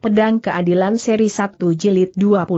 Pedang Keadilan Seri 1 Jilid 20.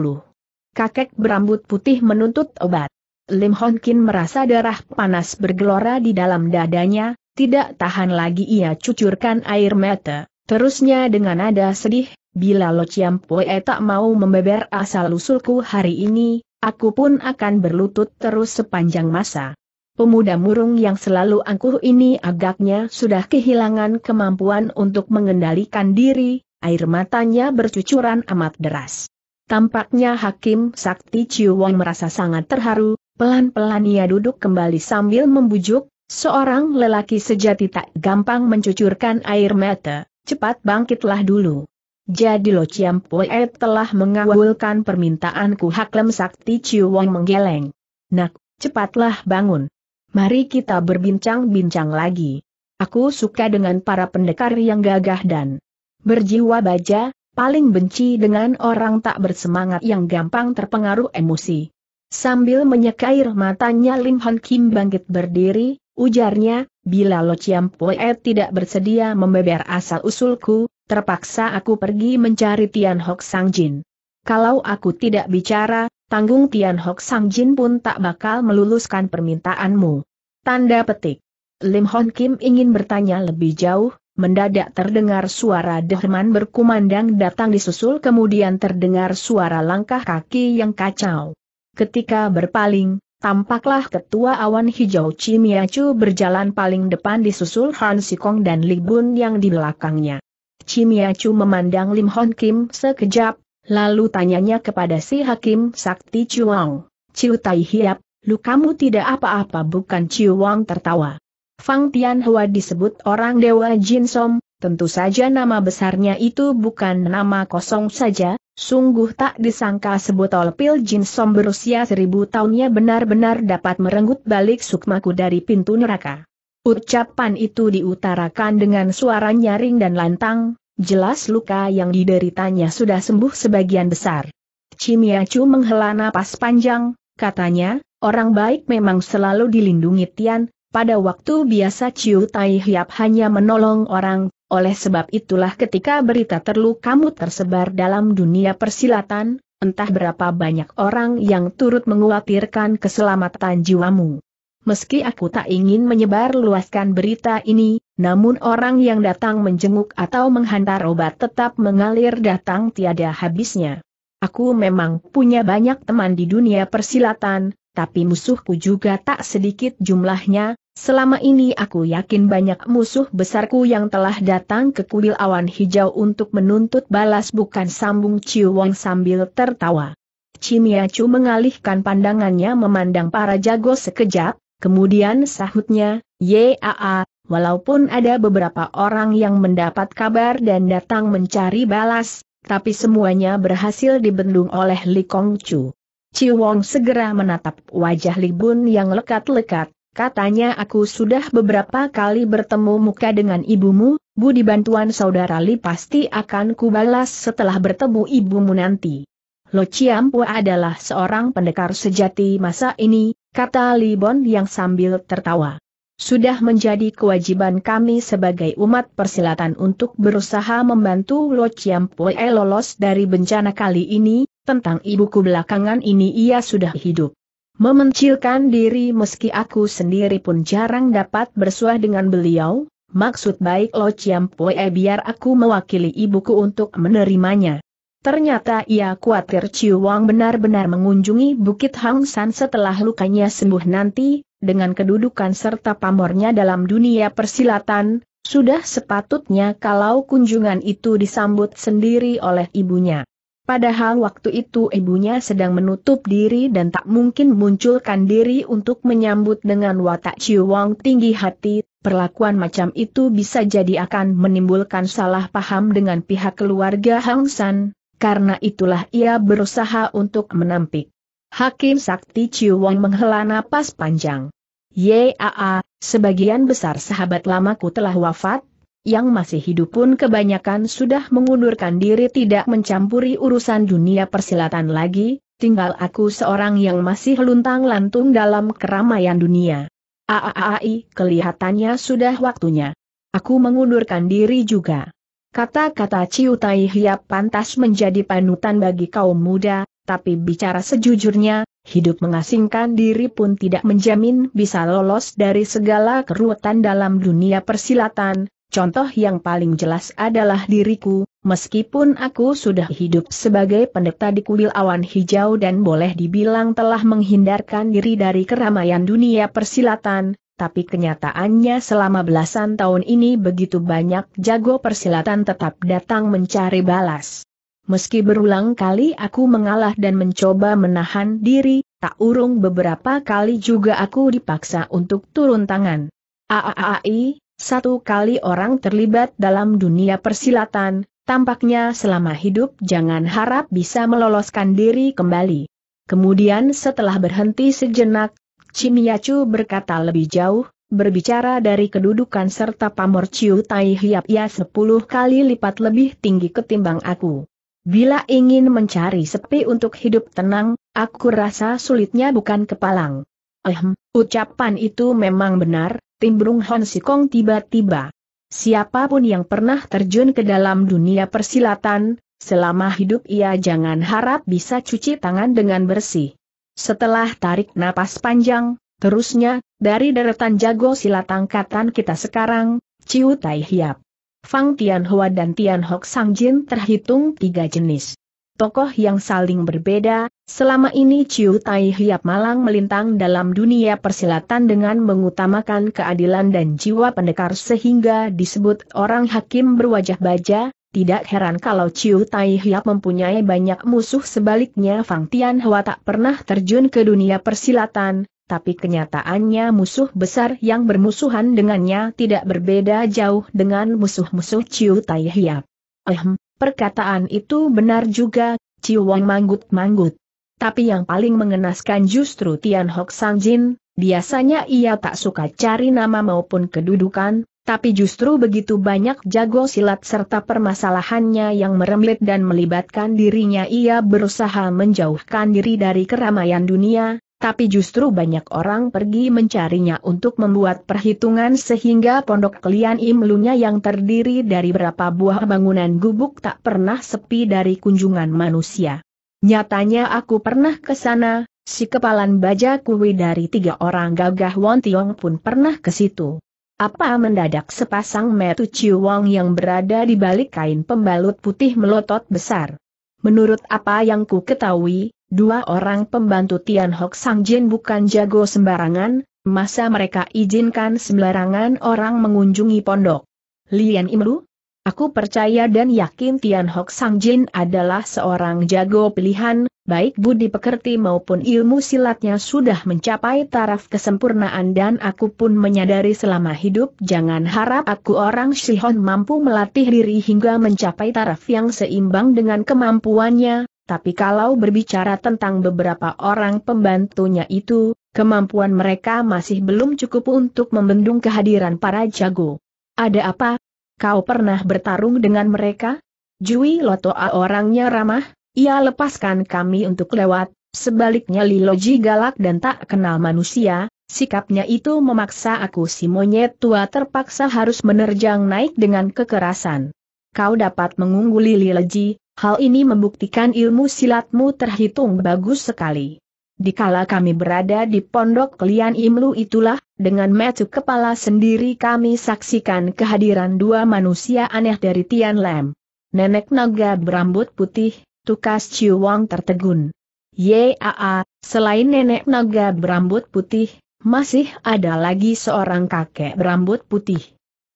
Kakek berambut putih menuntut obat. Lim Hon Kin merasa darah panas bergelora di dalam dadanya, tidak tahan lagi ia cucurkan air mata. Terusnya dengan nada sedih, bila Lo Chiam Pue tak mau membeber asal-usulku hari ini, aku pun akan berlutut terus sepanjang masa. Pemuda murung yang selalu angkuh ini agaknya sudah kehilangan kemampuan untuk mengendalikan diri, air matanya bercucuran amat deras. Tampaknya Hakim Sakti Ciuwang merasa sangat terharu, pelan-pelan ia duduk kembali sambil membujuk, seorang lelaki sejati tak gampang mencucurkan air mata, cepat bangkitlah dulu. Jadi Lo Chiam Poet telah mengawulkan permintaanku Haklem Sakti Ciuwang menggeleng. Nak, cepatlah bangun. Mari kita berbincang-bincang lagi. Aku suka dengan para pendekar yang gagah dan berjiwa baja, paling benci dengan orang tak bersemangat yang gampang terpengaruh emosi. Sambil menyekair matanya Lim Hon Kim bangkit berdiri, ujarnya, bila Lo Chiam Pue tidak bersedia membeber asal-usulku, terpaksa aku pergi mencari Tian Hok Sang Jin. Kalau aku tidak bicara, tanggung Tian Hok Sang Jin pun tak bakal meluluskan permintaanmu. Tanda petik. Lim Hon Kim ingin bertanya lebih jauh, mendadak terdengar suara Dehman berkumandang datang disusul kemudian terdengar suara langkah kaki yang kacau. Ketika berpaling, tampaklah ketua awan hijau Cimiacu berjalan paling depan disusul Han Sikong dan Libun yang di belakangnya. Cimiacu memandang Lim Hon Kim sekejap, lalu tanyanya kepada si Hakim Sakti Wang, Ciu Tai Hiap, lu kamu tidak apa-apa bukan Chiu Wang tertawa. Fang Tianhua disebut orang Dewa Jin Som, tentu saja nama besarnya itu bukan nama kosong saja, sungguh tak disangka sebotol pil Jin Som berusia seribu tahunnya benar-benar dapat merenggut balik sukmaku dari pintu neraka. Ucapan itu diutarakan dengan suara nyaring dan lantang, jelas luka yang dideritanya sudah sembuh sebagian besar. Cimiacu menghela napas panjang, katanya, orang baik memang selalu dilindungi Tian, pada waktu biasa Ciu Tai Hiap hanya menolong orang, oleh sebab itulah ketika berita terluka kamu tersebar dalam dunia persilatan, entah berapa banyak orang yang turut mengkhawatirkan keselamatan jiwamu. Meski aku tak ingin menyebar luaskan berita ini, namun orang yang datang menjenguk atau menghantar obat tetap mengalir datang tiada habisnya. Aku memang punya banyak teman di dunia persilatan, tapi musuhku juga tak sedikit jumlahnya, selama ini aku yakin banyak musuh besarku yang telah datang ke kuil awan hijau untuk menuntut balas bukan sambung Ciu Wang sambil tertawa. Cimiacu mengalihkan pandangannya memandang para jago sekejap, kemudian sahutnya, Yaa, walaupun ada beberapa orang yang mendapat kabar dan datang mencari balas, tapi semuanya berhasil dibendung oleh Li Chu. Ciwong segera menatap wajah Libun yang lekat-lekat, katanya aku sudah beberapa kali bertemu muka dengan ibumu, budi bantuan saudara Li pasti akan kubalas setelah bertemu ibumu nanti. Lo Ciampu adalah seorang pendekar sejati masa ini, kata Libon yang sambil tertawa. Sudah menjadi kewajiban kami sebagai umat persilatan untuk berusaha membantu Lo Ciampu eh, lolos dari bencana kali ini, tentang ibuku belakangan ini ia sudah hidup. Memencilkan diri meski aku sendiri pun jarang dapat bersuah dengan beliau, maksud baik Lo Chiampue biar aku mewakili ibuku untuk menerimanya. Ternyata ia khawatir Ciu Wang benar-benar mengunjungi Bukit Hang San setelah lukanya sembuh nanti, dengan kedudukan serta pamornya dalam dunia persilatan, sudah sepatutnya kalau kunjungan itu disambut sendiri oleh ibunya. Padahal waktu itu ibunya sedang menutup diri dan tak mungkin munculkan diri untuk menyambut dengan watak Ciwong tinggi hati, perlakuan macam itu bisa jadi akan menimbulkan salah paham dengan pihak keluarga Hang San, karena itulah ia berusaha untuk menampik. Hakim Sakti Ciwong menghela napas panjang. Yaa, sebagian besar sahabat lamaku telah wafat, yang masih hidup pun kebanyakan sudah mengundurkan diri tidak mencampuri urusan dunia persilatan lagi, tinggal aku seorang yang masih luntang lantung dalam keramaian dunia. Aaai, kelihatannya sudah waktunya. Aku mengundurkan diri juga. Kata-kata Ciu Tai Hiap pantas menjadi panutan bagi kaum muda, tapi bicara sejujurnya, hidup mengasingkan diri pun tidak menjamin bisa lolos dari segala keruwetan dalam dunia persilatan, Contoh yang paling jelas adalah diriku, meskipun aku sudah hidup sebagai pendeta di kuil awan hijau dan boleh dibilang telah menghindarkan diri dari keramaian dunia persilatan, tapi kenyataannya selama belasan tahun ini begitu banyak jago persilatan tetap datang mencari balas. Meski berulang kali aku mengalah dan mencoba menahan diri, tak urung beberapa kali juga aku dipaksa untuk turun tangan. Aaai, satu kali orang terlibat dalam dunia persilatan, tampaknya selama hidup jangan harap bisa meloloskan diri kembali. Kemudian setelah berhenti sejenak, Chimiyacu berkata lebih jauh, berbicara dari kedudukan serta pamor Ciu Tai Hiap ya sepuluh kali lipat lebih tinggi ketimbang aku. Bila ingin mencari sepi untuk hidup tenang, aku rasa sulitnya bukan kepalang. Ehm, ucapan itu memang benar, timbrung Hon Sikong tiba-tiba. Siapapun yang pernah terjun ke dalam dunia persilatan, selama hidup ia jangan harap bisa cuci tangan dengan bersih. Setelah tarik napas panjang, terusnya, dari deretan jago silat angkatan kita sekarang, Ciu Tai Hiap. Fang Tianhua dan Tian Hok Jin terhitung tiga jenis tokoh yang saling berbeda, selama ini Ciu Tai Hiap Malang melintang dalam dunia persilatan dengan mengutamakan keadilan dan jiwa pendekar sehingga disebut orang hakim berwajah baja, tidak heran kalau Ciu Tai Hiap mempunyai banyak musuh sebaliknya Fang Tian Hua tak pernah terjun ke dunia persilatan, tapi kenyataannya musuh besar yang bermusuhan dengannya tidak berbeda jauh dengan musuh-musuh Ciu Tai Hiap. Ehm, Perkataan itu benar juga, Ciwon manggut-manggut. Tapi yang paling mengenaskan justru Tian Hok Jin. biasanya ia tak suka cari nama maupun kedudukan, tapi justru begitu banyak jago silat serta permasalahannya yang merembet dan melibatkan dirinya ia berusaha menjauhkan diri dari keramaian dunia, tapi justru banyak orang pergi mencarinya untuk membuat perhitungan sehingga pondok kelian imlunya yang terdiri dari berapa buah bangunan gubuk tak pernah sepi dari kunjungan manusia. Nyatanya aku pernah ke sana, si kepalan baja kuwi dari tiga orang gagah Won Tiong pun pernah ke situ. Apa mendadak sepasang metu ciwong yang berada di balik kain pembalut putih melotot besar. Menurut apa yang ku ketahui, Dua orang pembantu Tian Hok Sang Jin bukan jago sembarangan, masa mereka izinkan sembarangan orang mengunjungi pondok. Lian Imru? Aku percaya dan yakin Tian Hok Sang Jin adalah seorang jago pilihan, baik budi pekerti maupun ilmu silatnya sudah mencapai taraf kesempurnaan dan aku pun menyadari selama hidup jangan harap aku orang Shihon mampu melatih diri hingga mencapai taraf yang seimbang dengan kemampuannya, tapi kalau berbicara tentang beberapa orang pembantunya itu, kemampuan mereka masih belum cukup untuk membendung kehadiran para jago. Ada apa? Kau pernah bertarung dengan mereka? Jui Lotoa orangnya ramah, ia lepaskan kami untuk lewat, sebaliknya Liloji galak dan tak kenal manusia, sikapnya itu memaksa aku si monyet tua terpaksa harus menerjang naik dengan kekerasan. Kau dapat mengungguli Liloji, Hal ini membuktikan ilmu silatmu terhitung bagus sekali. Dikala kami berada di pondok Lian Imlu itulah, dengan metu kepala sendiri kami saksikan kehadiran dua manusia aneh dari Tian Lam. Nenek naga berambut putih, tukas Wang tertegun. Yaa, selain nenek naga berambut putih, masih ada lagi seorang kakek berambut putih.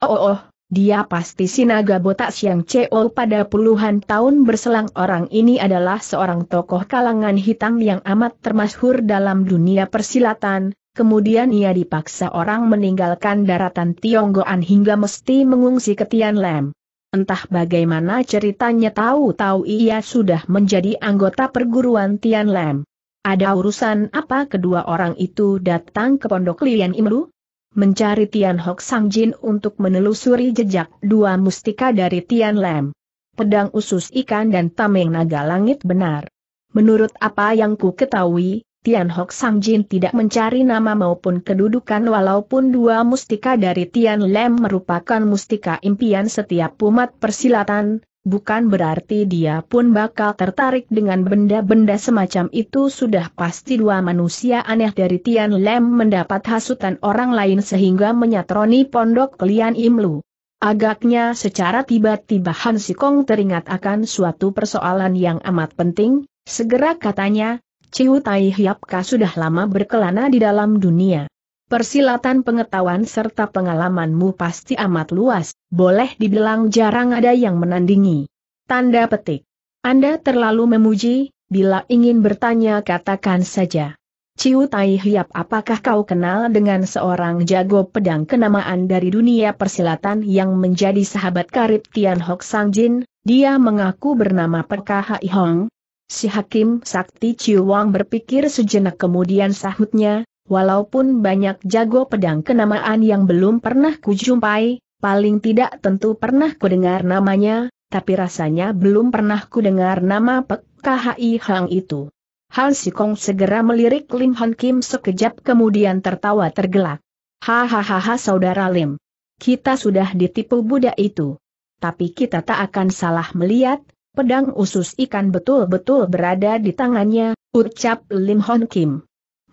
Oh, oh, oh. Dia pasti sinaga botak Siang CO pada puluhan tahun berselang orang ini adalah seorang tokoh kalangan hitam yang amat termasyhur dalam dunia persilatan, kemudian ia dipaksa orang meninggalkan daratan Tionggoan hingga mesti mengungsi ke Tian Entah bagaimana ceritanya tahu-tahu ia sudah menjadi anggota perguruan Tian Ada urusan apa kedua orang itu datang ke pondok Lian Imru? mencari Tian Hok Sang Jin untuk menelusuri jejak dua mustika dari Tian Lem. Pedang usus ikan dan tameng naga langit benar. Menurut apa yang ku ketahui, Tian Hok Sang Jin tidak mencari nama maupun kedudukan walaupun dua mustika dari Tian Lem merupakan mustika impian setiap umat persilatan, bukan berarti dia pun bakal tertarik dengan benda-benda semacam itu sudah pasti dua manusia aneh dari Tian Lem mendapat hasutan orang lain sehingga menyatroni pondok Lian Imlu. Agaknya secara tiba-tiba Han Sikong teringat akan suatu persoalan yang amat penting, segera katanya, Ciu Tai Hiapka sudah lama berkelana di dalam dunia persilatan pengetahuan serta pengalamanmu pasti amat luas, boleh dibilang jarang ada yang menandingi. Tanda petik. Anda terlalu memuji, bila ingin bertanya katakan saja. Ciu Tai Hiap apakah kau kenal dengan seorang jago pedang kenamaan dari dunia persilatan yang menjadi sahabat karib Tian Hok Sang Jin, dia mengaku bernama Perkaha Hong? Si Hakim Sakti Ciu Wang berpikir sejenak kemudian sahutnya, Walaupun banyak jago pedang kenamaan yang belum pernah kujumpai, paling tidak tentu pernah kudengar namanya, tapi rasanya belum pernah kudengar nama Pek KHI Hang itu. Han Sikong segera melirik Lim Hon Kim sekejap kemudian tertawa tergelak. Hahaha saudara Lim. Kita sudah ditipu budak itu. Tapi kita tak akan salah melihat, pedang usus ikan betul-betul berada di tangannya, ucap Lim Hon Kim.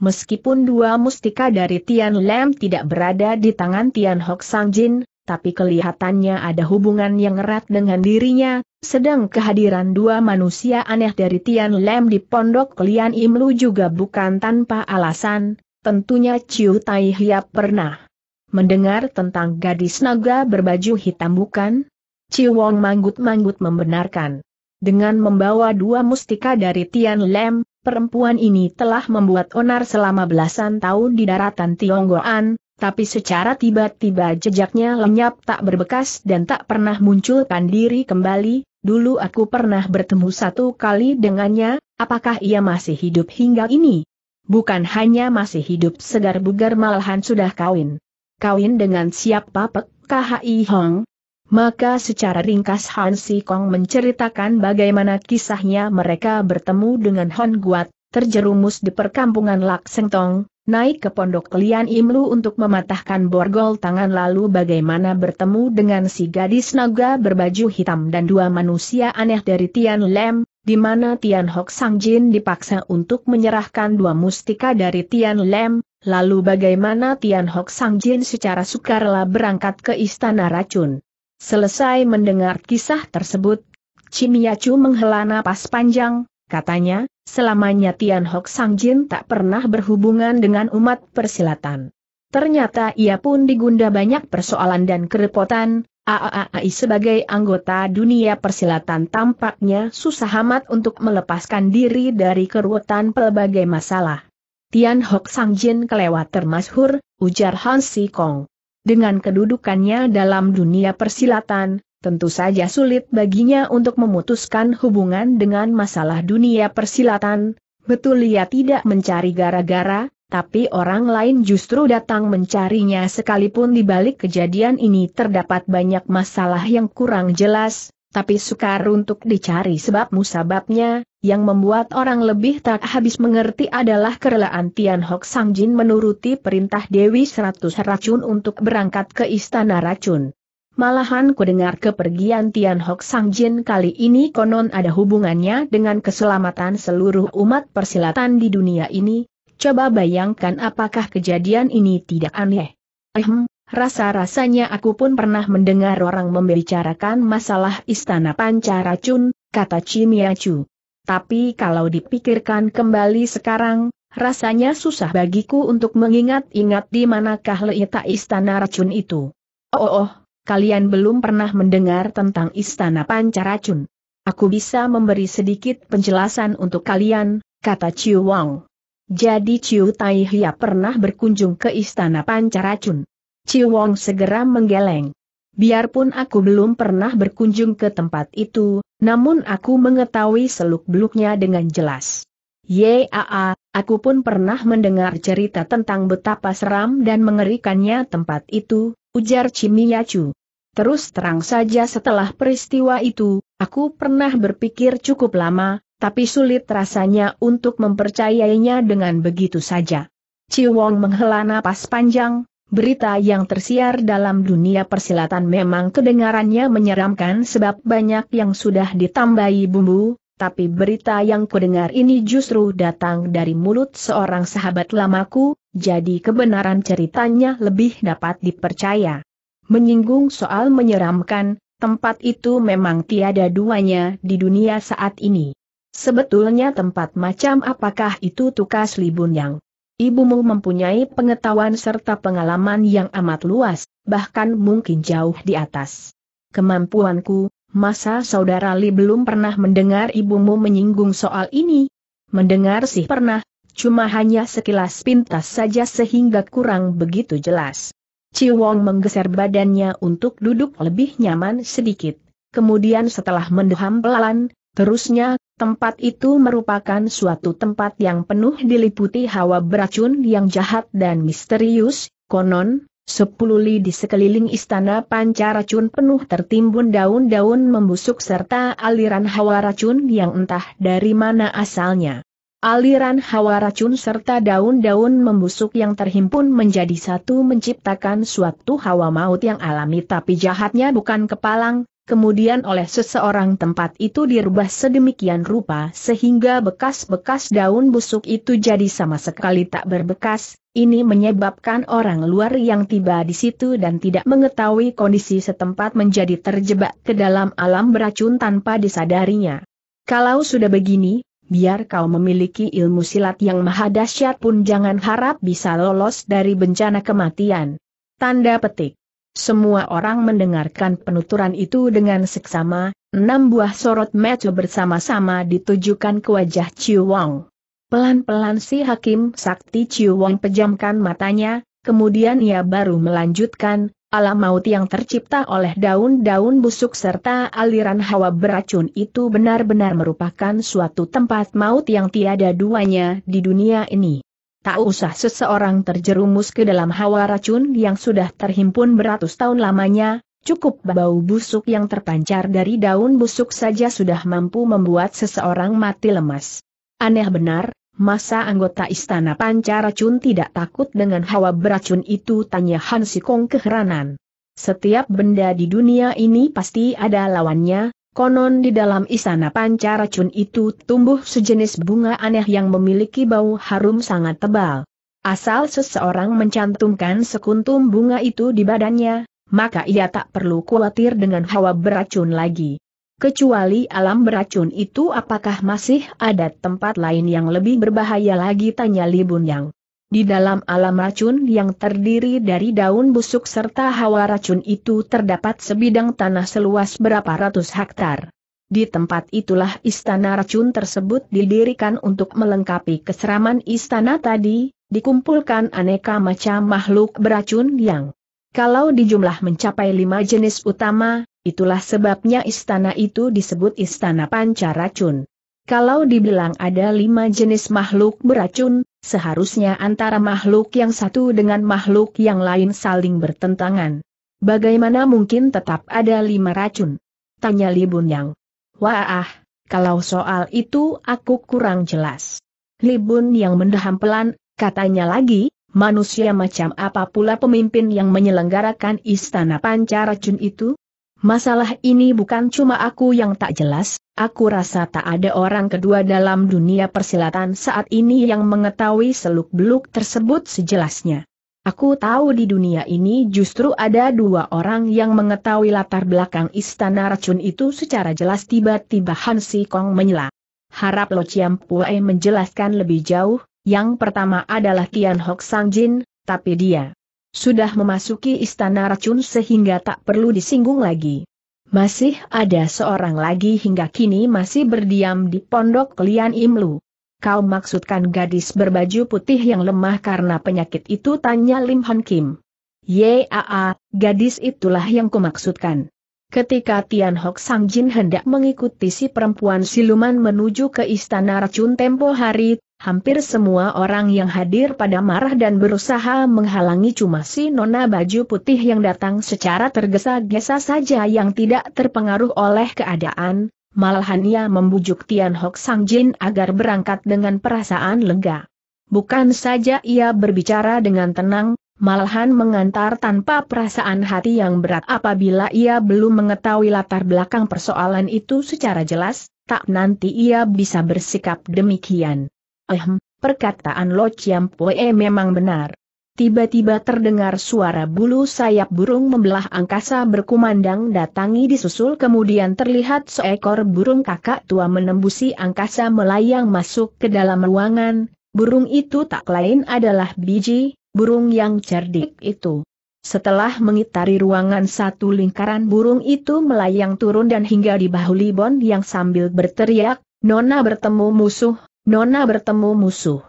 Meskipun dua mustika dari Tian Lam tidak berada di tangan Tian Hok Sang Jin, tapi kelihatannya ada hubungan yang erat dengan dirinya, sedang kehadiran dua manusia aneh dari Tian Lam di pondok Lian Imlu juga bukan tanpa alasan, tentunya Ciu Tai Hiap pernah mendengar tentang gadis naga berbaju hitam bukan? Ciu Wong manggut-manggut membenarkan. Dengan membawa dua mustika dari Tian Lam, Perempuan ini telah membuat onar selama belasan tahun di daratan Tionggoan, tapi secara tiba-tiba jejaknya lenyap tak berbekas dan tak pernah munculkan diri kembali. Dulu aku pernah bertemu satu kali dengannya, apakah ia masih hidup hingga ini? Bukan hanya masih hidup segar bugar malahan sudah kawin. Kawin dengan siapa Pek KHI Hong, maka secara ringkas Han Si Kong menceritakan bagaimana kisahnya mereka bertemu dengan Hon Guat, terjerumus di perkampungan Lak Tong, naik ke pondok Lian Imlu untuk mematahkan borgol tangan lalu bagaimana bertemu dengan si gadis naga berbaju hitam dan dua manusia aneh dari Tian Lem, di mana Tian Hok Sang Jin dipaksa untuk menyerahkan dua mustika dari Tian Lem, lalu bagaimana Tian Hok Sang Jin secara sukarela berangkat ke Istana Racun. Selesai mendengar kisah tersebut, Chimiachu menghela napas panjang, katanya, selamanya Tian Hok Sang Jin tak pernah berhubungan dengan umat persilatan. Ternyata ia pun digunda banyak persoalan dan kerepotan, AAAI sebagai anggota dunia persilatan tampaknya susah amat untuk melepaskan diri dari keruwetan pelbagai masalah. Tian Hok Sang Jin kelewat termasyhur, ujar Han Si Kong. Dengan kedudukannya dalam dunia persilatan, tentu saja sulit baginya untuk memutuskan hubungan dengan masalah dunia persilatan, betul ia tidak mencari gara-gara, tapi orang lain justru datang mencarinya sekalipun di balik kejadian ini terdapat banyak masalah yang kurang jelas, tapi sukar untuk dicari sebab musababnya, yang membuat orang lebih tak habis mengerti adalah kerelaan Tian Hok Sang Jin menuruti perintah Dewi Seratus Racun untuk berangkat ke Istana Racun. Malahan kudengar kepergian Tian Hok Sang Jin kali ini konon ada hubungannya dengan keselamatan seluruh umat persilatan di dunia ini, coba bayangkan apakah kejadian ini tidak aneh. Ehem, Rasa-rasanya aku pun pernah mendengar orang membicarakan masalah istana pancaracun, kata Cimiacu. Tapi kalau dipikirkan kembali sekarang, rasanya susah bagiku untuk mengingat-ingat di manakah letak istana racun itu. Oh, oh, oh, kalian belum pernah mendengar tentang istana pancaracun. Aku bisa memberi sedikit penjelasan untuk kalian, kata Ciu Wang. Jadi Ciu Tai Hia pernah berkunjung ke istana pancaracun. Ciwong segera menggeleng. Biarpun aku belum pernah berkunjung ke tempat itu, namun aku mengetahui seluk-beluknya dengan jelas. Yaa, aku pun pernah mendengar cerita tentang betapa seram dan mengerikannya tempat itu, ujar Cimiyacu. Terus terang saja setelah peristiwa itu, aku pernah berpikir cukup lama, tapi sulit rasanya untuk mempercayainya dengan begitu saja. Ciwong menghela napas panjang, Berita yang tersiar dalam dunia persilatan memang kedengarannya menyeramkan sebab banyak yang sudah ditambahi bumbu, tapi berita yang kudengar ini justru datang dari mulut seorang sahabat lamaku, jadi kebenaran ceritanya lebih dapat dipercaya. Menyinggung soal menyeramkan, tempat itu memang tiada duanya di dunia saat ini. Sebetulnya tempat macam apakah itu tukas Libun yang Ibumu mempunyai pengetahuan serta pengalaman yang amat luas, bahkan mungkin jauh di atas kemampuanku, masa saudara Li belum pernah mendengar ibumu menyinggung soal ini? Mendengar sih pernah, cuma hanya sekilas pintas saja sehingga kurang begitu jelas. Ciwong menggeser badannya untuk duduk lebih nyaman sedikit. Kemudian setelah mendeham pelan, Terusnya, tempat itu merupakan suatu tempat yang penuh diliputi hawa beracun yang jahat dan misterius, konon, sepuluh li di sekeliling istana panca racun penuh tertimbun daun-daun membusuk serta aliran hawa racun yang entah dari mana asalnya. Aliran hawa racun serta daun-daun membusuk yang terhimpun menjadi satu menciptakan suatu hawa maut yang alami tapi jahatnya bukan kepalang, kemudian oleh seseorang tempat itu dirubah sedemikian rupa sehingga bekas-bekas daun busuk itu jadi sama sekali tak berbekas, ini menyebabkan orang luar yang tiba di situ dan tidak mengetahui kondisi setempat menjadi terjebak ke dalam alam beracun tanpa disadarinya. Kalau sudah begini, biar kau memiliki ilmu silat yang maha dahsyat pun jangan harap bisa lolos dari bencana kematian. Tanda petik semua orang mendengarkan penuturan itu dengan seksama, enam buah sorot mata bersama-sama ditujukan ke wajah Chiu Wong. Pelan-pelan si Hakim Sakti Chiu Wong pejamkan matanya, kemudian ia baru melanjutkan, alam maut yang tercipta oleh daun-daun busuk serta aliran hawa beracun itu benar-benar merupakan suatu tempat maut yang tiada duanya di dunia ini. Tak usah seseorang terjerumus ke dalam hawa racun yang sudah terhimpun beratus tahun lamanya, cukup bau busuk yang terpancar dari daun busuk saja sudah mampu membuat seseorang mati lemas. Aneh benar, masa anggota istana pancaracun tidak takut dengan hawa beracun itu tanya Hansi Kong keheranan. Setiap benda di dunia ini pasti ada lawannya, Konon di dalam istana pancaracun itu tumbuh sejenis bunga aneh yang memiliki bau harum sangat tebal. Asal seseorang mencantumkan sekuntum bunga itu di badannya, maka ia tak perlu khawatir dengan hawa beracun lagi. Kecuali alam beracun itu apakah masih ada tempat lain yang lebih berbahaya lagi tanya Li Bunyang. Di dalam alam racun yang terdiri dari daun busuk serta hawa racun itu terdapat sebidang tanah seluas berapa ratus hektar. Di tempat itulah istana racun tersebut didirikan untuk melengkapi keseraman istana tadi, dikumpulkan aneka macam makhluk beracun yang kalau dijumlah mencapai lima jenis utama, itulah sebabnya istana itu disebut istana panca racun. Kalau dibilang ada lima jenis makhluk beracun, Seharusnya antara makhluk yang satu dengan makhluk yang lain saling bertentangan. Bagaimana mungkin tetap ada lima racun? Tanya Li Bunyang. Wah, kalau soal itu aku kurang jelas. Li Bunyang mendaham pelan, katanya lagi, manusia macam apa pula pemimpin yang menyelenggarakan istana racun itu? Masalah ini bukan cuma aku yang tak jelas, aku rasa tak ada orang kedua dalam dunia persilatan saat ini yang mengetahui seluk-beluk tersebut sejelasnya. Aku tahu di dunia ini justru ada dua orang yang mengetahui latar belakang istana racun itu secara jelas tiba-tiba si Kong menyela. Harap Lo Chiam Pue menjelaskan lebih jauh, yang pertama adalah Tian Hok Sang Jin, tapi dia sudah memasuki istana racun sehingga tak perlu disinggung lagi. Masih ada seorang lagi hingga kini masih berdiam di pondok Lian Imlu. Kau maksudkan gadis berbaju putih yang lemah karena penyakit itu tanya Lim Hon Kim. Yaa, gadis itulah yang kumaksudkan. Ketika Tian Hok Sang Jin hendak mengikuti si perempuan siluman menuju ke istana racun tempo hari, hampir semua orang yang hadir pada marah dan berusaha menghalangi cuma si nona baju putih yang datang secara tergesa-gesa saja yang tidak terpengaruh oleh keadaan, malahan ia membujuk Tian Hok Sang Jin agar berangkat dengan perasaan lega. Bukan saja ia berbicara dengan tenang, malahan mengantar tanpa perasaan hati yang berat apabila ia belum mengetahui latar belakang persoalan itu secara jelas, tak nanti ia bisa bersikap demikian. Alhamdulillah, perkataan Lo Chiam Pue memang benar. Tiba-tiba terdengar suara bulu sayap burung membelah angkasa berkumandang datangi disusul kemudian terlihat seekor burung kakak tua menembusi angkasa melayang masuk ke dalam ruangan, burung itu tak lain adalah biji, burung yang cerdik itu. Setelah mengitari ruangan satu lingkaran burung itu melayang turun dan hingga di bahu Libon yang sambil berteriak, Nona bertemu musuh, Nona bertemu musuh.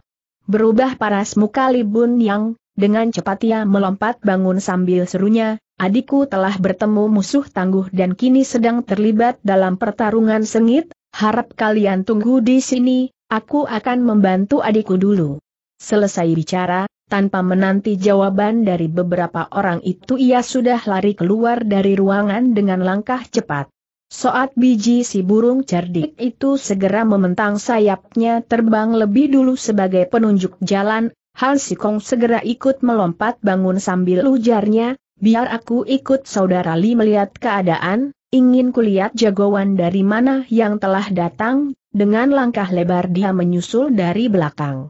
Berubah paras muka Libun yang, dengan cepat ia melompat bangun sambil serunya, adikku telah bertemu musuh tangguh dan kini sedang terlibat dalam pertarungan sengit, harap kalian tunggu di sini, aku akan membantu adikku dulu. Selesai bicara, tanpa menanti jawaban dari beberapa orang itu ia sudah lari keluar dari ruangan dengan langkah cepat. Soat biji si burung cerdik itu segera mementang sayapnya terbang lebih dulu sebagai penunjuk jalan, Han Sikong segera ikut melompat bangun sambil ujarnya, biar aku ikut saudara Li melihat keadaan, ingin kulihat jagoan dari mana yang telah datang, dengan langkah lebar dia menyusul dari belakang.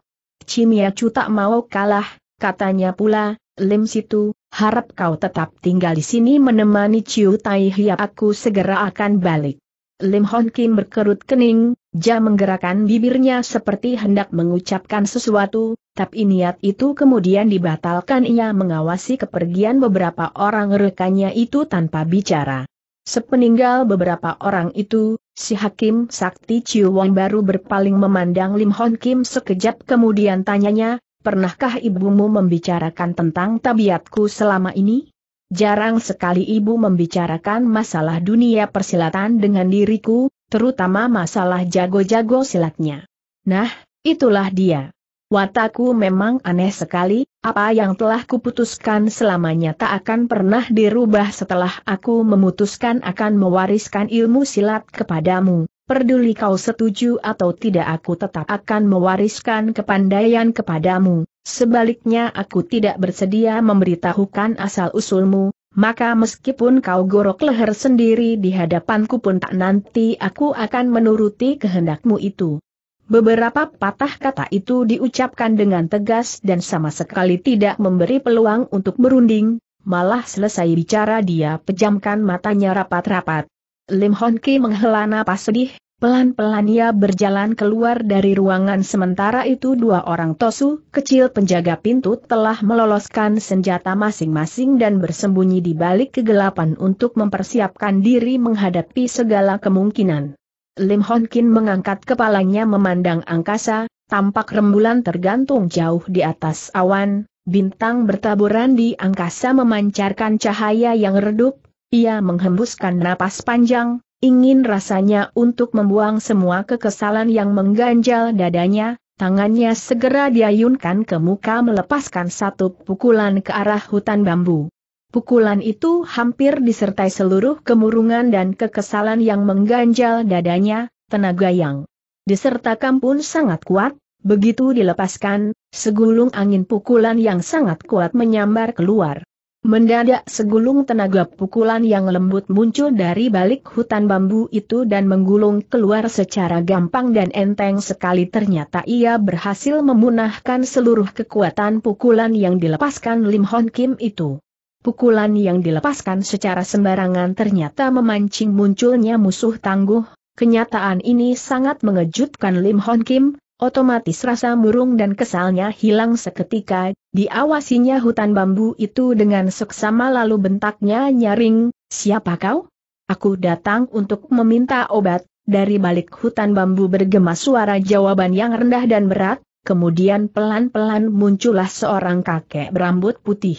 Chu tak mau kalah, katanya pula, Lim Situ, harap kau tetap tinggal di sini menemani Ciu Tai Hia aku segera akan balik. Lim Hon Kim berkerut kening, Ja menggerakkan bibirnya seperti hendak mengucapkan sesuatu, tapi niat itu kemudian dibatalkan ia mengawasi kepergian beberapa orang rekannya itu tanpa bicara. Sepeninggal beberapa orang itu, si Hakim Sakti Wong baru berpaling memandang Lim Hon Kim sekejap kemudian tanyanya, Pernahkah ibumu membicarakan tentang tabiatku selama ini? Jarang sekali ibu membicarakan masalah dunia persilatan dengan diriku, terutama masalah jago-jago silatnya. Nah, itulah dia. Wataku memang aneh sekali, apa yang telah kuputuskan selamanya tak akan pernah dirubah setelah aku memutuskan akan mewariskan ilmu silat kepadamu. Perduli kau setuju atau tidak aku tetap akan mewariskan kepandaian kepadamu, sebaliknya aku tidak bersedia memberitahukan asal-usulmu, maka meskipun kau gorok leher sendiri di hadapanku pun tak nanti aku akan menuruti kehendakmu itu. Beberapa patah kata itu diucapkan dengan tegas dan sama sekali tidak memberi peluang untuk berunding, malah selesai bicara dia pejamkan matanya rapat-rapat. Lim Hon Ki menghela napas sedih, pelan-pelan ia berjalan keluar dari ruangan sementara itu dua orang tosu kecil penjaga pintu telah meloloskan senjata masing-masing dan bersembunyi di balik kegelapan untuk mempersiapkan diri menghadapi segala kemungkinan. Lim Hon Kin mengangkat kepalanya memandang angkasa, tampak rembulan tergantung jauh di atas awan, bintang bertaburan di angkasa memancarkan cahaya yang redup, ia menghembuskan napas panjang, ingin rasanya untuk membuang semua kekesalan yang mengganjal dadanya, tangannya segera diayunkan ke muka melepaskan satu pukulan ke arah hutan bambu. Pukulan itu hampir disertai seluruh kemurungan dan kekesalan yang mengganjal dadanya, tenaga yang disertakan pun sangat kuat, begitu dilepaskan, segulung angin pukulan yang sangat kuat menyambar keluar. Mendadak segulung tenaga pukulan yang lembut muncul dari balik hutan bambu itu dan menggulung keluar secara gampang dan enteng sekali ternyata ia berhasil memunahkan seluruh kekuatan pukulan yang dilepaskan Lim Hon Kim itu. Pukulan yang dilepaskan secara sembarangan ternyata memancing munculnya musuh tangguh, kenyataan ini sangat mengejutkan Lim Hon Kim, otomatis rasa murung dan kesalnya hilang seketika, diawasinya hutan bambu itu dengan seksama lalu bentaknya nyaring, siapa kau? Aku datang untuk meminta obat, dari balik hutan bambu bergema suara jawaban yang rendah dan berat, kemudian pelan-pelan muncullah seorang kakek berambut putih.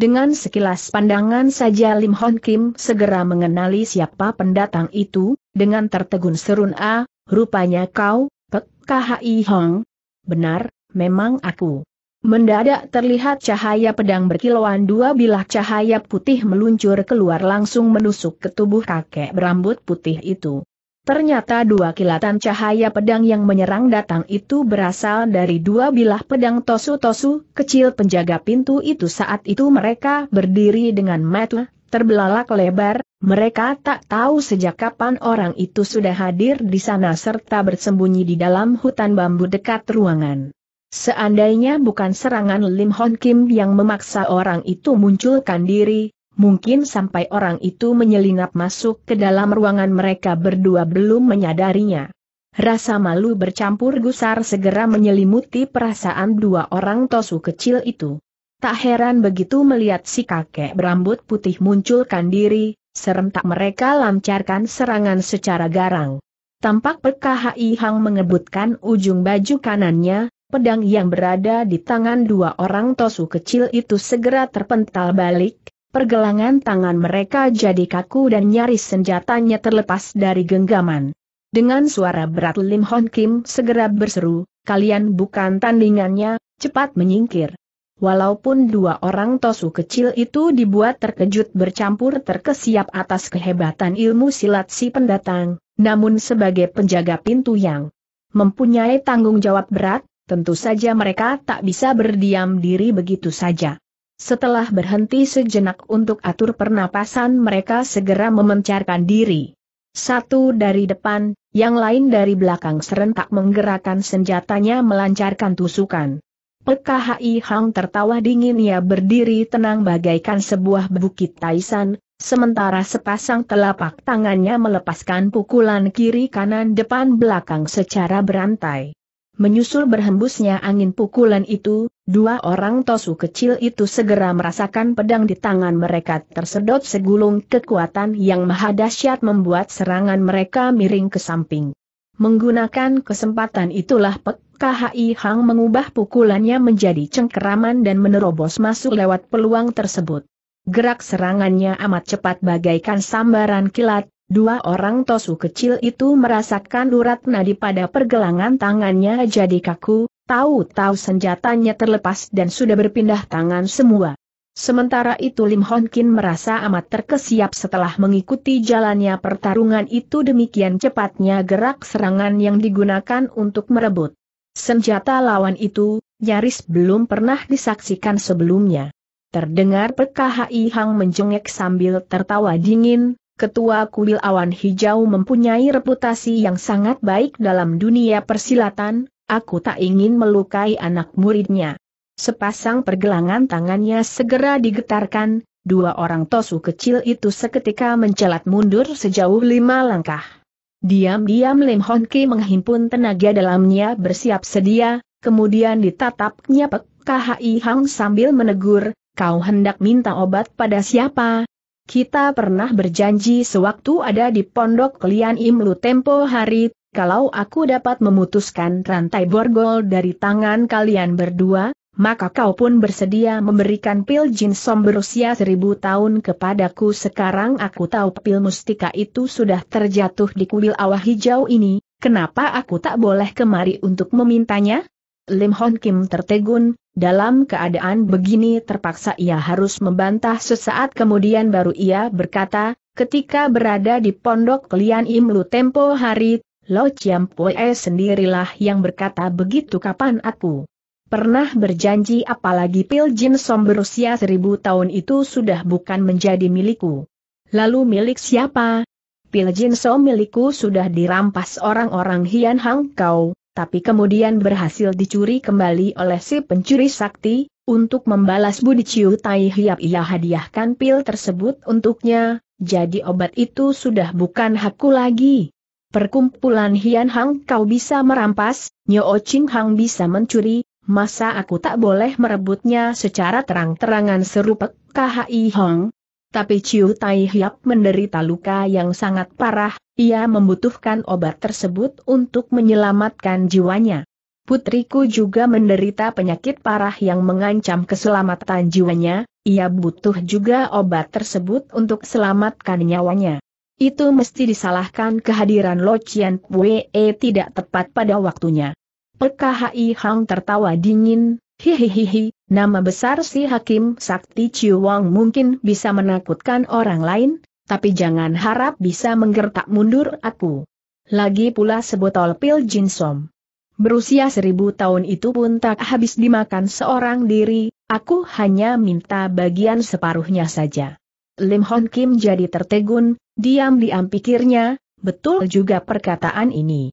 Dengan sekilas pandangan saja Lim Hon Kim segera mengenali siapa pendatang itu, dengan tertegun serun A, ah, rupanya kau, Pek KHI Hong. Benar, memang aku. Mendadak terlihat cahaya pedang berkilauan dua bilah cahaya putih meluncur keluar langsung menusuk ke tubuh kakek berambut putih itu. Ternyata dua kilatan cahaya pedang yang menyerang datang itu berasal dari dua bilah pedang tosu-tosu, kecil penjaga pintu itu saat itu mereka berdiri dengan metel, terbelalak lebar, mereka tak tahu sejak kapan orang itu sudah hadir di sana serta bersembunyi di dalam hutan bambu dekat ruangan. Seandainya bukan serangan Lim Hon Kim yang memaksa orang itu munculkan diri, Mungkin sampai orang itu menyelinap masuk ke dalam ruangan mereka berdua belum menyadarinya. Rasa malu bercampur gusar segera menyelimuti perasaan dua orang tosu kecil itu. Tak heran begitu melihat si kakek berambut putih munculkan diri, serentak mereka lancarkan serangan secara garang. Tampak PKHI Hang mengebutkan ujung baju kanannya, pedang yang berada di tangan dua orang tosu kecil itu segera terpental balik, pergelangan tangan mereka jadi kaku dan nyaris senjatanya terlepas dari genggaman. Dengan suara berat Lim Hon Kim segera berseru, kalian bukan tandingannya, cepat menyingkir. Walaupun dua orang tosu kecil itu dibuat terkejut bercampur terkesiap atas kehebatan ilmu silat si pendatang, namun sebagai penjaga pintu yang mempunyai tanggung jawab berat, tentu saja mereka tak bisa berdiam diri begitu saja. Setelah berhenti sejenak untuk atur pernapasan mereka segera memencarkan diri. Satu dari depan, yang lain dari belakang serentak menggerakkan senjatanya melancarkan tusukan. PKHI Hang tertawa dingin ia berdiri tenang bagaikan sebuah bukit Taisan, sementara sepasang telapak tangannya melepaskan pukulan kiri kanan depan belakang secara berantai. Menyusul berhembusnya angin pukulan itu, dua orang tosu kecil itu segera merasakan pedang di tangan mereka tersedot segulung kekuatan yang maha dahsyat membuat serangan mereka miring ke samping. Menggunakan kesempatan itulah Pek KHI Hang mengubah pukulannya menjadi cengkeraman dan menerobos masuk lewat peluang tersebut. Gerak serangannya amat cepat bagaikan sambaran kilat, Dua orang tosu kecil itu merasakan urat nadi pada pergelangan tangannya jadi kaku, tahu-tahu senjatanya terlepas dan sudah berpindah tangan semua. Sementara itu Lim Hon Kin merasa amat terkesiap setelah mengikuti jalannya pertarungan itu demikian cepatnya gerak serangan yang digunakan untuk merebut. Senjata lawan itu, nyaris belum pernah disaksikan sebelumnya. Terdengar PKHI Hang menjengek sambil tertawa dingin, Ketua Kuil Awan Hijau mempunyai reputasi yang sangat baik dalam dunia persilatan, aku tak ingin melukai anak muridnya. Sepasang pergelangan tangannya segera digetarkan, dua orang tosu kecil itu seketika mencelat mundur sejauh lima langkah. Diam-diam Lim Hon Ki menghimpun tenaga dalamnya bersiap sedia, kemudian ditatapnya Pek KHI Hang sambil menegur, kau hendak minta obat pada siapa, kita pernah berjanji sewaktu ada di pondok Lian Imlu tempo hari, kalau aku dapat memutuskan rantai borgol dari tangan kalian berdua, maka kau pun bersedia memberikan pil jinsom berusia seribu tahun kepadaku sekarang aku tahu pil mustika itu sudah terjatuh di kuil awah hijau ini, kenapa aku tak boleh kemari untuk memintanya? Lim Hon Kim tertegun, dalam keadaan begini terpaksa ia harus membantah sesaat kemudian baru ia berkata, ketika berada di pondok Lian Imlu tempo hari, Lo Chiam Pue sendirilah yang berkata begitu kapan aku pernah berjanji apalagi pil jin som berusia seribu tahun itu sudah bukan menjadi milikku. Lalu milik siapa? Pil jin som milikku sudah dirampas orang-orang Hian Hang Kau, tapi kemudian berhasil dicuri kembali oleh si pencuri sakti, untuk membalas budi Ciu Tai Hiap ia hadiahkan pil tersebut untuknya, jadi obat itu sudah bukan hakku lagi. Perkumpulan Hian Hang kau bisa merampas, Nyo Ching Hang bisa mencuri, masa aku tak boleh merebutnya secara terang-terangan seru Pek KHI Hong? Tapi Ciu Tai Hiap menderita luka yang sangat parah, ia membutuhkan obat tersebut untuk menyelamatkan jiwanya. Putriku juga menderita penyakit parah yang mengancam keselamatan jiwanya, ia butuh juga obat tersebut untuk selamatkan nyawanya. Itu mesti disalahkan kehadiran Lo Chien Pue eh, tidak tepat pada waktunya. PKHI Hang tertawa dingin, hihihihi, nama besar si Hakim Sakti Wang mungkin bisa menakutkan orang lain, tapi jangan harap bisa menggertak mundur aku. Lagi pula sebotol pil jinsom. Berusia seribu tahun itu pun tak habis dimakan seorang diri, aku hanya minta bagian separuhnya saja. Lim Hon Kim jadi tertegun, diam-diam pikirnya, betul juga perkataan ini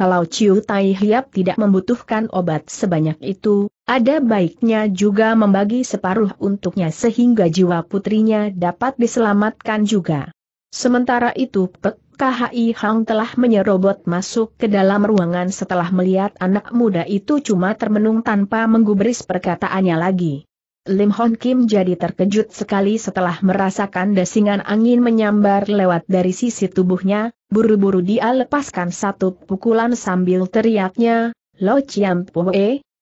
kalau Ciu Tai Hiap tidak membutuhkan obat sebanyak itu, ada baiknya juga membagi separuh untuknya sehingga jiwa putrinya dapat diselamatkan juga. Sementara itu Pek KHI Hang telah menyerobot masuk ke dalam ruangan setelah melihat anak muda itu cuma termenung tanpa menggubris perkataannya lagi. Lim Hon Kim jadi terkejut sekali setelah merasakan desingan angin menyambar lewat dari sisi tubuhnya, buru-buru dia lepaskan satu pukulan sambil teriaknya, Lo Chiam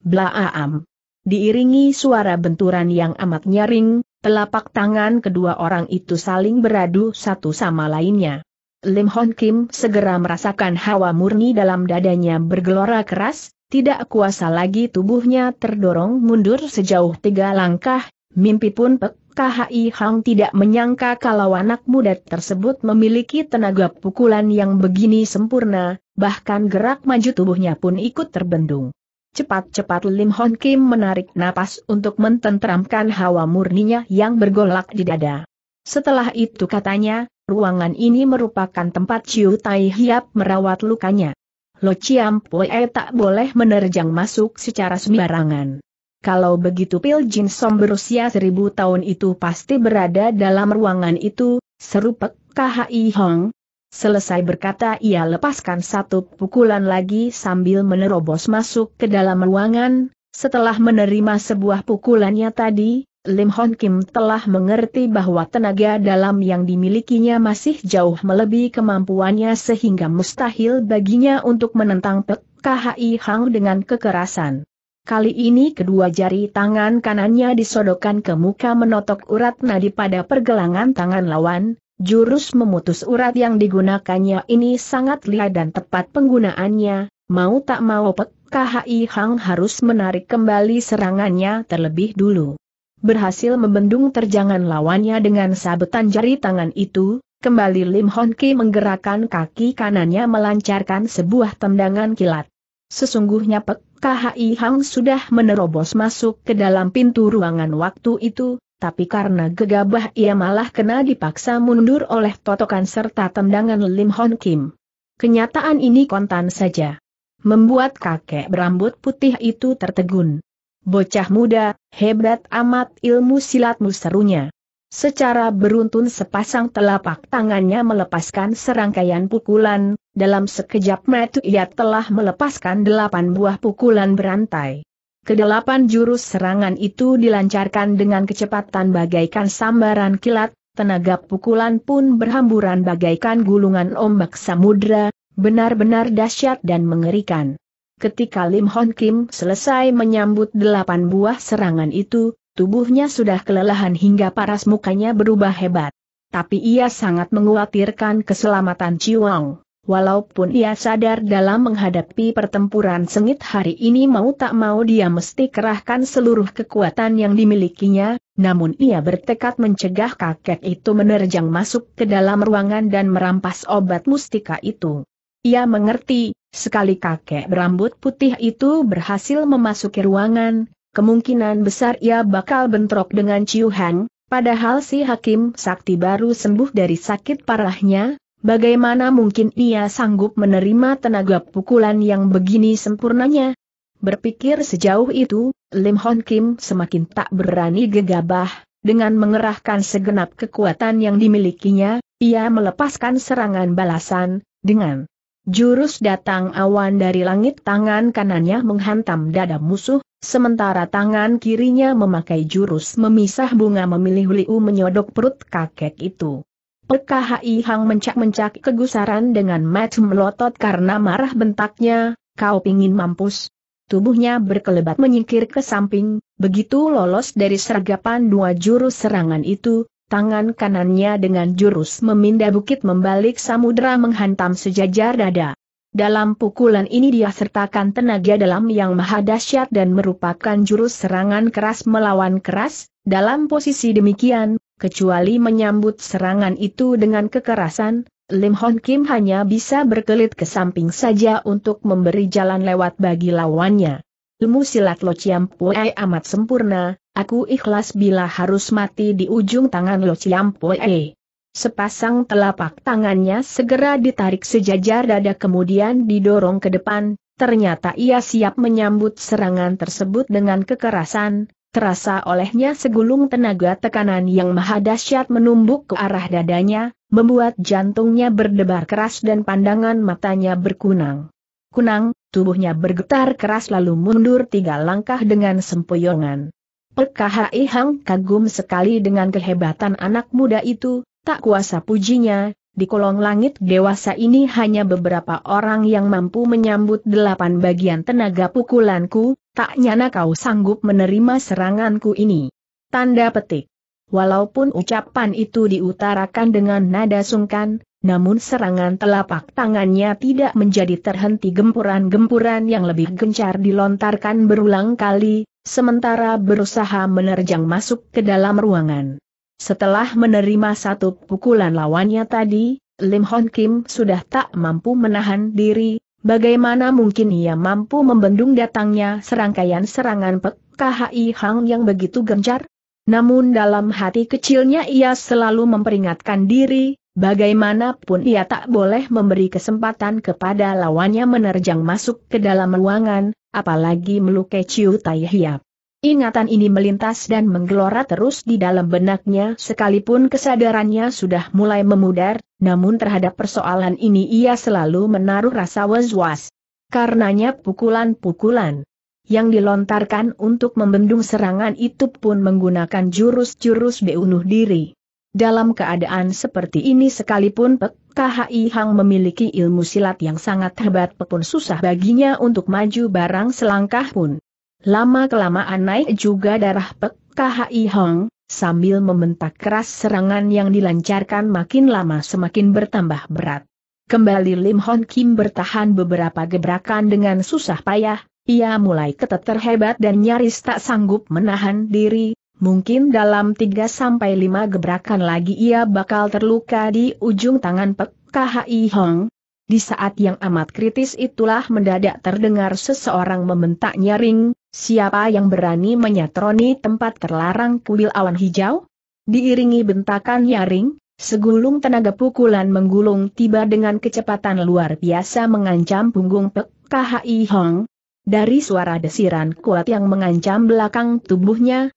bla aam. Diiringi suara benturan yang amat nyaring, telapak tangan kedua orang itu saling beradu satu sama lainnya. Lim Hon Kim segera merasakan hawa murni dalam dadanya bergelora keras, tidak kuasa lagi tubuhnya terdorong mundur sejauh tiga langkah, mimpi pun Pek KHI Hang tidak menyangka kalau anak muda tersebut memiliki tenaga pukulan yang begini sempurna, bahkan gerak maju tubuhnya pun ikut terbendung. Cepat-cepat Lim Hon Kim menarik napas untuk mententeramkan hawa murninya yang bergolak di dada. Setelah itu katanya, ruangan ini merupakan tempat Chiu Tai Hiap merawat lukanya. Lo Chiam Pue tak boleh menerjang masuk secara sembarangan. Kalau begitu Pil Jin Som berusia seribu tahun itu pasti berada dalam ruangan itu, seru Pek KHI Hong. Selesai berkata ia lepaskan satu pukulan lagi sambil menerobos masuk ke dalam ruangan, setelah menerima sebuah pukulannya tadi, Lim Hon Kim telah mengerti bahwa tenaga dalam yang dimilikinya masih jauh melebihi kemampuannya sehingga mustahil baginya untuk menentang Pek KHI Hang dengan kekerasan. Kali ini kedua jari tangan kanannya disodokkan ke muka menotok urat nadi pada pergelangan tangan lawan, jurus memutus urat yang digunakannya ini sangat lihai dan tepat penggunaannya, mau tak mau Pek KHI Hang harus menarik kembali serangannya terlebih dulu berhasil membendung terjangan lawannya dengan sabetan jari tangan itu, kembali Lim Hon Ki menggerakkan kaki kanannya melancarkan sebuah tendangan kilat. Sesungguhnya Pek KHI Hang sudah menerobos masuk ke dalam pintu ruangan waktu itu, tapi karena gegabah ia malah kena dipaksa mundur oleh totokan serta tendangan Lim Hon Kim. Kenyataan ini kontan saja. Membuat kakek berambut putih itu tertegun. Bocah muda, hebat amat ilmu silatmu serunya. Secara beruntun sepasang telapak tangannya melepaskan serangkaian pukulan, dalam sekejap mata ia telah melepaskan delapan buah pukulan berantai. Kedelapan jurus serangan itu dilancarkan dengan kecepatan bagaikan sambaran kilat, tenaga pukulan pun berhamburan bagaikan gulungan ombak samudra, benar-benar dahsyat dan mengerikan ketika Lim Hon Kim selesai menyambut delapan buah serangan itu, tubuhnya sudah kelelahan hingga paras mukanya berubah hebat. Tapi ia sangat mengkhawatirkan keselamatan Ciwang. Walaupun ia sadar dalam menghadapi pertempuran sengit hari ini mau tak mau dia mesti kerahkan seluruh kekuatan yang dimilikinya, namun ia bertekad mencegah kakek itu menerjang masuk ke dalam ruangan dan merampas obat mustika itu. Ia mengerti, sekali kakek berambut putih itu berhasil memasuki ruangan, kemungkinan besar ia bakal bentrok dengan Ciu Heng, padahal si Hakim Sakti baru sembuh dari sakit parahnya, bagaimana mungkin ia sanggup menerima tenaga pukulan yang begini sempurnanya? Berpikir sejauh itu, Lim Hon Kim semakin tak berani gegabah, dengan mengerahkan segenap kekuatan yang dimilikinya, ia melepaskan serangan balasan, dengan Jurus datang awan dari langit tangan kanannya menghantam dada musuh, sementara tangan kirinya memakai jurus memisah bunga memilih Liu menyodok perut kakek itu. PKHI Hang mencak-mencak kegusaran dengan match melotot karena marah bentaknya, kau pingin mampus. Tubuhnya berkelebat menyingkir ke samping, begitu lolos dari sergapan dua jurus serangan itu, tangan kanannya dengan jurus memindah bukit membalik samudera menghantam sejajar dada. Dalam pukulan ini dia sertakan tenaga dalam yang maha dahsyat dan merupakan jurus serangan keras melawan keras, dalam posisi demikian, kecuali menyambut serangan itu dengan kekerasan, Lim Hon Kim hanya bisa berkelit ke samping saja untuk memberi jalan lewat bagi lawannya. Ilmu silat Lo Chiam Pue amat sempurna, Aku ikhlas bila harus mati di ujung tangan Lo Ciampoe. Sepasang telapak tangannya segera ditarik sejajar dada kemudian didorong ke depan, ternyata ia siap menyambut serangan tersebut dengan kekerasan, terasa olehnya segulung tenaga tekanan yang maha dahsyat menumbuk ke arah dadanya, membuat jantungnya berdebar keras dan pandangan matanya berkunang. Kunang, tubuhnya bergetar keras lalu mundur tiga langkah dengan sempoyongan. Perkahai Hang kagum sekali dengan kehebatan anak muda itu, tak kuasa pujinya, di kolong langit dewasa ini hanya beberapa orang yang mampu menyambut delapan bagian tenaga pukulanku, tak nyana kau sanggup menerima seranganku ini. Tanda petik. Walaupun ucapan itu diutarakan dengan nada sungkan, namun serangan telapak tangannya tidak menjadi terhenti gempuran-gempuran yang lebih gencar dilontarkan berulang kali, sementara berusaha menerjang masuk ke dalam ruangan. Setelah menerima satu pukulan lawannya tadi, Lim Hon Kim sudah tak mampu menahan diri, bagaimana mungkin ia mampu membendung datangnya serangkaian serangan Pek KHI Hang yang begitu gencar? Namun dalam hati kecilnya ia selalu memperingatkan diri, Bagaimanapun ia tak boleh memberi kesempatan kepada lawannya menerjang masuk ke dalam ruangan, apalagi melukai Ciu Tai Hiap. Ingatan ini melintas dan menggelora terus di dalam benaknya sekalipun kesadarannya sudah mulai memudar, namun terhadap persoalan ini ia selalu menaruh rasa was-was. Karenanya pukulan-pukulan yang dilontarkan untuk membendung serangan itu pun menggunakan jurus-jurus beunuh diri. Dalam keadaan seperti ini sekalipun Pek KHI Hang memiliki ilmu silat yang sangat hebat pun susah baginya untuk maju barang selangkah pun. Lama-kelamaan naik juga darah Pek KHI Hang, sambil membentak keras serangan yang dilancarkan makin lama semakin bertambah berat. Kembali Lim Hon Kim bertahan beberapa gebrakan dengan susah payah, ia mulai keteter hebat dan nyaris tak sanggup menahan diri, Mungkin dalam 3-5 gebrakan lagi ia bakal terluka di ujung tangan Pek KHI Hong. Di saat yang amat kritis itulah mendadak terdengar seseorang membentak nyaring, siapa yang berani menyatroni tempat terlarang kuil awan hijau? Diiringi bentakan nyaring, segulung tenaga pukulan menggulung tiba dengan kecepatan luar biasa mengancam punggung Pek KHI Hong. Dari suara desiran kuat yang mengancam belakang tubuhnya,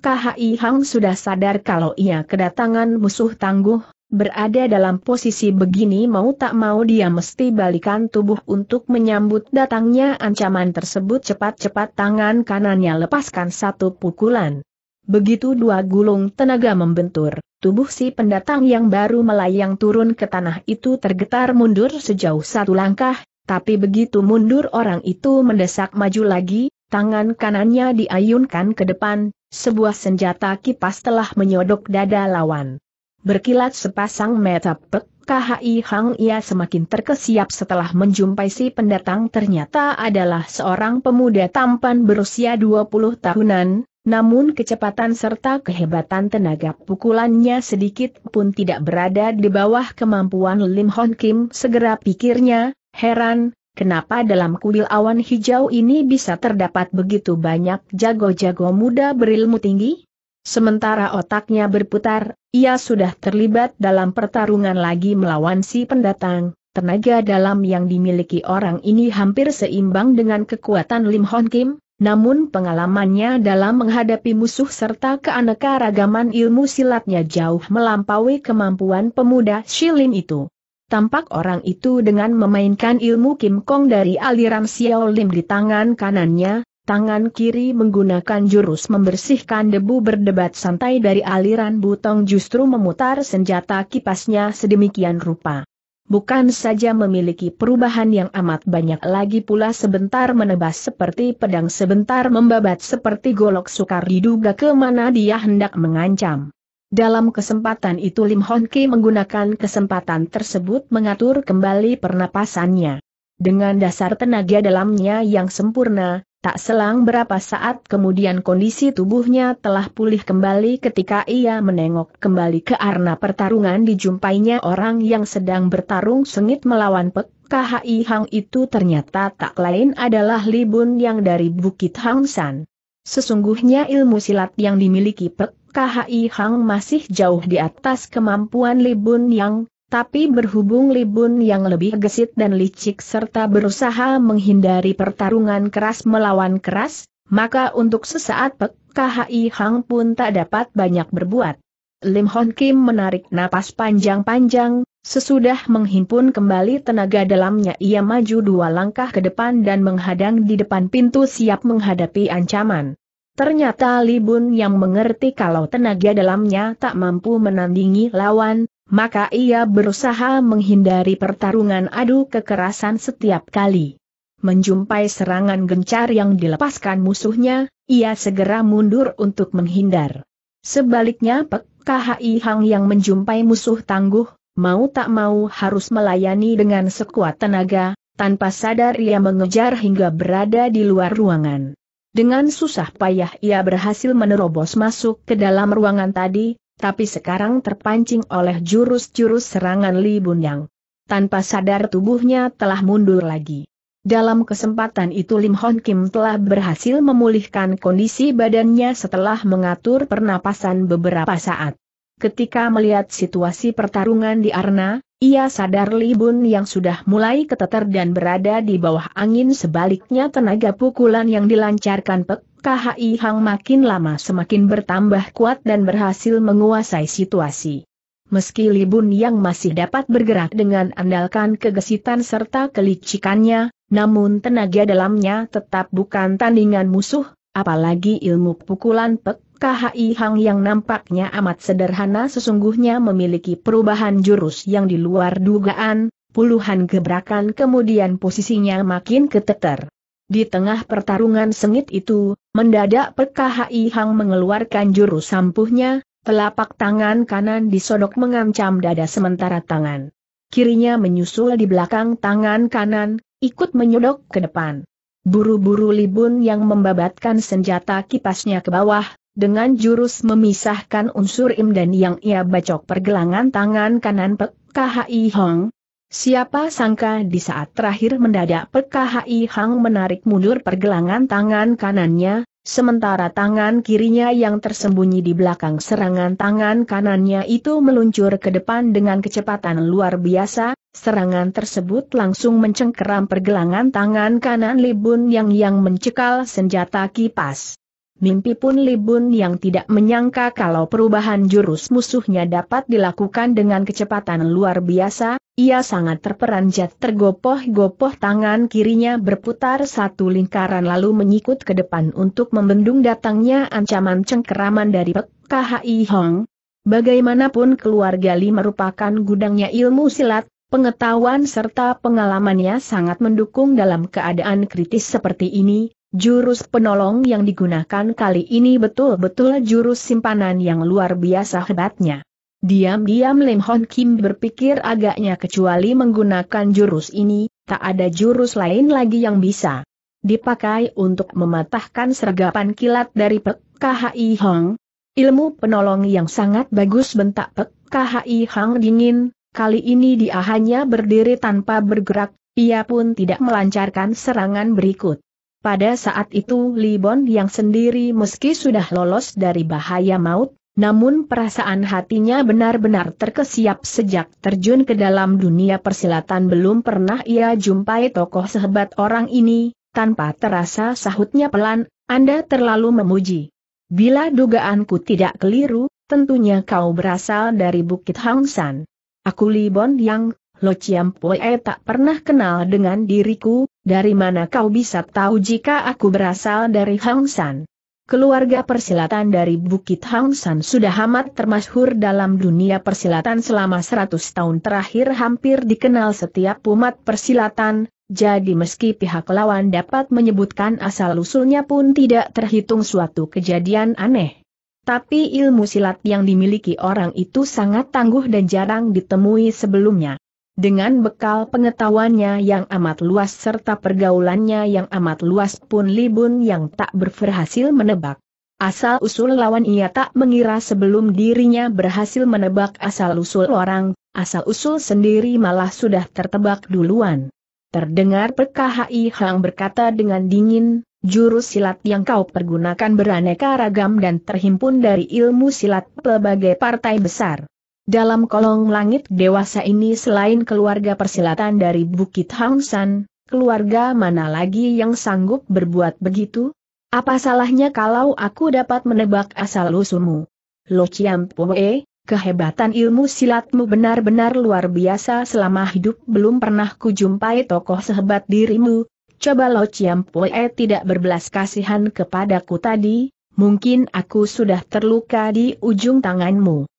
KHI Hang sudah sadar kalau ia kedatangan musuh tangguh, berada dalam posisi begini mau tak mau dia mesti balikan tubuh untuk menyambut datangnya ancaman tersebut cepat-cepat tangan kanannya lepaskan satu pukulan. Begitu dua gulung tenaga membentur, tubuh si pendatang yang baru melayang turun ke tanah itu tergetar mundur sejauh satu langkah, tapi begitu mundur orang itu mendesak maju lagi, tangan kanannya diayunkan ke depan, sebuah senjata kipas telah menyodok dada lawan. Berkilat sepasang mata pek, KHI Hang Ia semakin terkesiap setelah menjumpai si pendatang ternyata adalah seorang pemuda tampan berusia 20 tahunan, namun kecepatan serta kehebatan tenaga pukulannya sedikit pun tidak berada di bawah kemampuan Lim Hon Kim segera pikirnya, heran, Kenapa dalam kuil awan hijau ini bisa terdapat begitu banyak jago-jago muda berilmu tinggi? Sementara otaknya berputar, ia sudah terlibat dalam pertarungan lagi melawan si pendatang. Tenaga dalam yang dimiliki orang ini hampir seimbang dengan kekuatan Lim Hon Kim, namun pengalamannya dalam menghadapi musuh serta keanekaragaman ilmu silatnya jauh melampaui kemampuan pemuda Shilin itu. Tampak orang itu dengan memainkan ilmu Kim Kong dari aliran Xiao Lim di tangan kanannya, tangan kiri menggunakan jurus membersihkan debu berdebat santai dari aliran butong justru memutar senjata kipasnya sedemikian rupa. Bukan saja memiliki perubahan yang amat banyak lagi pula sebentar menebas seperti pedang sebentar membabat seperti golok sukar diduga kemana dia hendak mengancam. Dalam kesempatan itu Lim Hon Ki menggunakan kesempatan tersebut mengatur kembali pernapasannya. Dengan dasar tenaga dalamnya yang sempurna, tak selang berapa saat kemudian kondisi tubuhnya telah pulih kembali ketika ia menengok kembali ke arena pertarungan dijumpainya orang yang sedang bertarung sengit melawan Pek KHI Hang itu ternyata tak lain adalah Libun yang dari Bukit Hang San. Sesungguhnya ilmu silat yang dimiliki Pek KHI Hang masih jauh di atas kemampuan Libun Yang, tapi berhubung Libun yang lebih gesit dan licik serta berusaha menghindari pertarungan keras melawan keras, maka untuk sesaat Pek KHI Hang pun tak dapat banyak berbuat. Lim Hon Kim menarik napas panjang-panjang, sesudah menghimpun kembali tenaga dalamnya ia maju dua langkah ke depan dan menghadang di depan pintu siap menghadapi ancaman. Ternyata Libun yang mengerti kalau tenaga dalamnya tak mampu menandingi lawan, maka ia berusaha menghindari pertarungan adu kekerasan setiap kali. Menjumpai serangan gencar yang dilepaskan musuhnya, ia segera mundur untuk menghindar. Sebaliknya Pek KHI Hang yang menjumpai musuh tangguh, mau tak mau harus melayani dengan sekuat tenaga, tanpa sadar ia mengejar hingga berada di luar ruangan. Dengan susah payah ia berhasil menerobos masuk ke dalam ruangan tadi, tapi sekarang terpancing oleh jurus-jurus serangan Li Bunyang. Tanpa sadar tubuhnya telah mundur lagi. Dalam kesempatan itu Lim Hon Kim telah berhasil memulihkan kondisi badannya setelah mengatur pernapasan beberapa saat. Ketika melihat situasi pertarungan di Arna, ia sadar Li yang sudah mulai keteter dan berada di bawah angin sebaliknya tenaga pukulan yang dilancarkan Pek KHI Hang makin lama semakin bertambah kuat dan berhasil menguasai situasi. Meski Li yang masih dapat bergerak dengan andalkan kegesitan serta kelicikannya, namun tenaga dalamnya tetap bukan tandingan musuh, apalagi ilmu pukulan Pek KHI Hang yang nampaknya amat sederhana sesungguhnya memiliki perubahan jurus yang di luar dugaan, puluhan gebrakan kemudian posisinya makin keteter. Di tengah pertarungan sengit itu, mendadak PKHI Hang mengeluarkan jurus sampuhnya, telapak tangan kanan disodok mengancam dada sementara tangan kirinya menyusul di belakang tangan kanan, ikut menyodok ke depan. Buru-buru Libun yang membabatkan senjata kipasnya ke bawah, dengan jurus memisahkan unsur im dan yang ia bacok pergelangan tangan kanan Pek KHI Hong. Siapa sangka di saat terakhir mendadak Pek KHI Hong menarik mundur pergelangan tangan kanannya, sementara tangan kirinya yang tersembunyi di belakang serangan tangan kanannya itu meluncur ke depan dengan kecepatan luar biasa, Serangan tersebut langsung mencengkeram pergelangan tangan kanan Libun yang yang mencekal senjata kipas. Mimpi pun Libun yang tidak menyangka kalau perubahan jurus musuhnya dapat dilakukan dengan kecepatan luar biasa, ia sangat terperanjat tergopoh-gopoh tangan kirinya berputar satu lingkaran lalu menyikut ke depan untuk membendung datangnya ancaman cengkeraman dari Pek KHI Hong. Bagaimanapun keluarga Li merupakan gudangnya ilmu silat, pengetahuan serta pengalamannya sangat mendukung dalam keadaan kritis seperti ini, Jurus penolong yang digunakan kali ini betul-betul jurus simpanan yang luar biasa hebatnya. Diam-diam Lim Hon Kim berpikir agaknya kecuali menggunakan jurus ini, tak ada jurus lain lagi yang bisa dipakai untuk mematahkan sergapan kilat dari Pek KHI Hong. Ilmu penolong yang sangat bagus bentak Pek KHI Hong dingin, kali ini dia hanya berdiri tanpa bergerak, ia pun tidak melancarkan serangan berikut. Pada saat itu Li Bon yang sendiri meski sudah lolos dari bahaya maut, namun perasaan hatinya benar-benar terkesiap sejak terjun ke dalam dunia persilatan belum pernah ia jumpai tokoh sehebat orang ini, tanpa terasa sahutnya pelan, Anda terlalu memuji. Bila dugaanku tidak keliru, tentunya kau berasal dari Bukit Hang San. Aku Li Bon yang, Lo Chiam Pue eh, tak pernah kenal dengan diriku, dari mana kau bisa tahu jika aku berasal dari Hang San? Keluarga persilatan dari Bukit Hang San sudah amat termasyhur dalam dunia persilatan selama 100 tahun terakhir hampir dikenal setiap umat persilatan, jadi meski pihak lawan dapat menyebutkan asal-usulnya pun tidak terhitung suatu kejadian aneh. Tapi ilmu silat yang dimiliki orang itu sangat tangguh dan jarang ditemui sebelumnya. Dengan bekal pengetahuannya yang amat luas serta pergaulannya yang amat luas pun Libun yang tak berhasil menebak. Asal-usul lawan ia tak mengira sebelum dirinya berhasil menebak asal-usul orang, asal-usul sendiri malah sudah tertebak duluan. Terdengar PKHI Hang berkata dengan dingin, jurus silat yang kau pergunakan beraneka ragam dan terhimpun dari ilmu silat pelbagai partai besar. Dalam kolong langit dewasa ini selain keluarga persilatan dari Bukit Hang San, keluarga mana lagi yang sanggup berbuat begitu? Apa salahnya kalau aku dapat menebak asal-usulmu? Lo Chiam Pue, kehebatan ilmu silatmu benar-benar luar biasa selama hidup belum pernah kujumpai tokoh sehebat dirimu. Coba Lo Chiam Pue tidak berbelas kasihan kepadaku tadi, mungkin aku sudah terluka di ujung tanganmu.